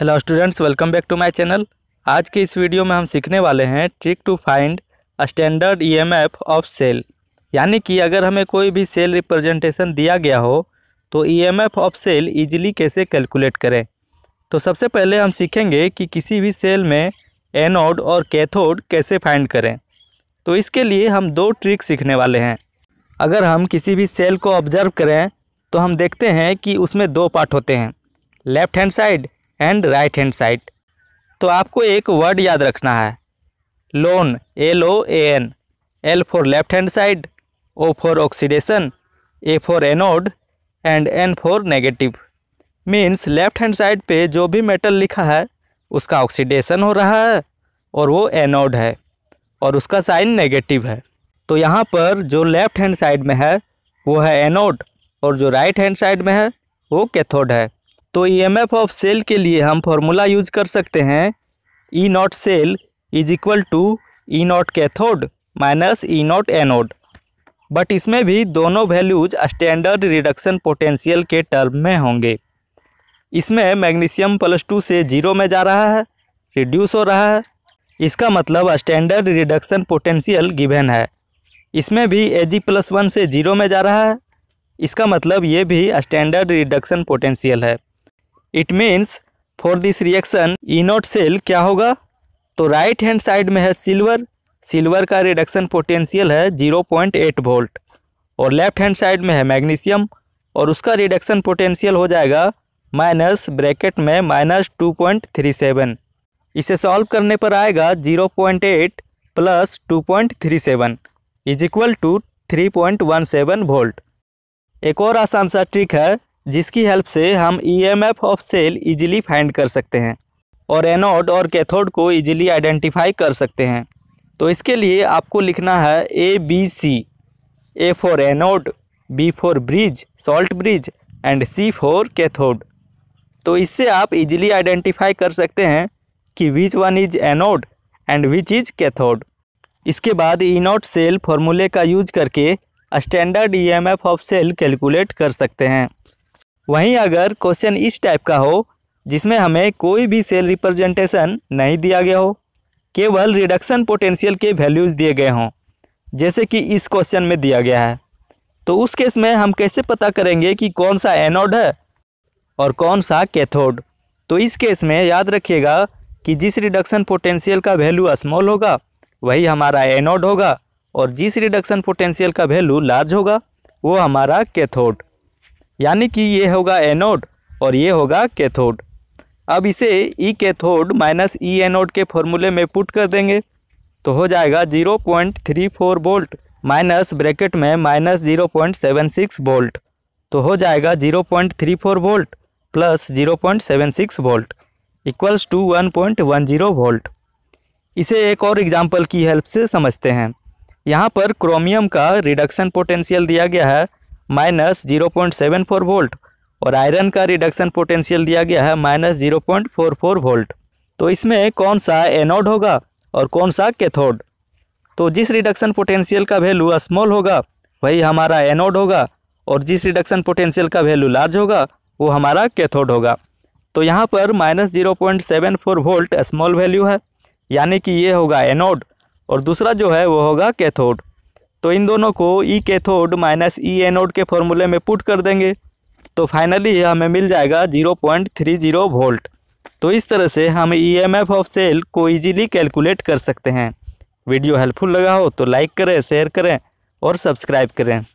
hello students welcome back to my channel आज के इस वीडियो में हम सीखने वाले हैं trick to find standard EMF of cell यानी कि अगर हमें कोई भी सेल रिप्रेजेंटेशन दिया गया हो तो ईएमएफ ऑफ सेल इजीली कैसे कैलकुलेट करें तो सबसे पहले हम सीखेंगे कि किसी भी सेल में एनोड और कैथोड कैसे फाइंड करें तो इसके लिए हम दो ट्रिक सीखने वाले हैं अगर हम किसी भी सेल को ऑब्जर्व करें तो हम देखते हैं कि उसमें दो पार्ट होते हैं left hand side and right hand side तो आपको एक वर्ड याद रखना है loan L O A N L for left hand side O for oxidation A for anode and N for negative means left hand side पे जो भी metal लिखा है उसका ऑक्सीडेशन हो रहा है और वो एनोड है और उसका साइन नेगेटिव है तो यहाँ पर जो लेफ्ट हैंड साइड में है वो है एनोड और जो राइट हैंड साइड में है वो कैथोड है तो E M F of cell के लिए हम फॉर्मूला यूज कर सकते हैं E not cell is equal to E not cathode minus E not anode but इसमें भी दोनों वैल्यूज स्टैंडर्ड रिडक्शन पोटेंशियल के टर्म में होंगे इसमें मैग्नीशियम प्लस टू से जीरो में जा रहा है रिड्यूस हो रहा है इसका मतलब स्टैंडर्ड रिडक्शन पोटेंशियल गिवन है इसमें भी ए जी प्लस वन से जीरो में जा रहा है इसका मतलब ये भी स्टैंडर्ड रिडक्शन पोटेंशियल है it means for this reaction E not cell क्या होगा तो राइट हैंड साइड में है सिल्वर सिल्वर का रिडक्शन पोटेंशियल है जीरो पॉइंट एट वोल्ट और लेफ्ट हैंड साइड में है मैग्नीशियम और उसका रिडक्शन पोटेंशियल हो जाएगा माइनस ब्रैकेट में minus two point three seven इसे सॉल्व करने पर आएगा zero point eight plus two point three seven is equal to three point one seven volt एक और आसान सा ट्रिक है जिसकी हेल्प से हम EMF of cell easily find कर सकते हैं और एनोड और कैथोड को इजीली आइडेंटिफाई कर सकते हैं तो इसके लिए आपको लिखना है A B C A for anode B for bridge salt bridge and C for cathode तो इससे आप इजीली आइडेंटिफाई कर सकते हैं कि which one is anode and which is cathode इसके बाद इनोट सेल फॉर्मूले का यूज करके standard F of cell calculate कर सकते हैं वहीं अगर क्वेश्चन इस टाइप का हो जिसमें हमें कोई भी सेल रिप्रेजेंटेशन नहीं दिया गया हो केवल रिडक्शन पोटेंशियल के वैल्यूज़ दिए गए हों जैसे कि इस क्वेश्चन में दिया गया है तो उस केस में हम कैसे पता करेंगे कि कौन सा एनोड है और कौन सा कैथोड तो इस केस में याद रखिएगा कि जिस रिडक्शन पोटेंशियल का वैल्यू स्मॉल होगा वही हमारा एनोड होगा और जिस रिडक्शन पोटेंशियल का वैल्यू लार्ज होगा वो हमारा कैथोड यानी कि ये होगा एनोड और ये होगा कैथोड अब इसे E cathode minus E anode के फॉर्मूले में पुट कर देंगे तो हो जाएगा zero point three four volt minus bracket में minus zero point seven six volt तो हो जाएगा zero point three four volt plus zero point seven six volt equals to one point one zero volt इसे एक और example की help से समझते हैं यहाँ पर क्रोमियम का रिडक्शन पोटेंशियल दिया गया है minus zero point seven four volt और आयरन का रिडक्शन पोटेंशियल दिया गया है minus zero point four four volt तो इसमें कौन सा एनोड होगा और कौन सा कैथोड तो जिस रिडक्शन पोटेंशियल का वैल्यू स्मॉल होगा वही हमारा एनोड होगा और जिस रिडक्शन पोटेंशियल का वैल्यू लार्ज होगा वो हमारा कैथोड होगा तो यहाँ पर minus zero point seven four volt small value है यानी कि ये होगा एनोड और दूसरा जो है वो होगा कैथोड तो इन दोनों को E cathode minus E anode के फॉर्मूले में पुट कर देंगे तो फाइनली हमें मिल जाएगा zero point three zero volt तो इस तरह से हम E M F of cell को ईजिली कैलकुलेट कर सकते हैं वीडियो हेल्पफुल लगा हो तो लाइक करें शेयर करें और सब्सक्राइब करें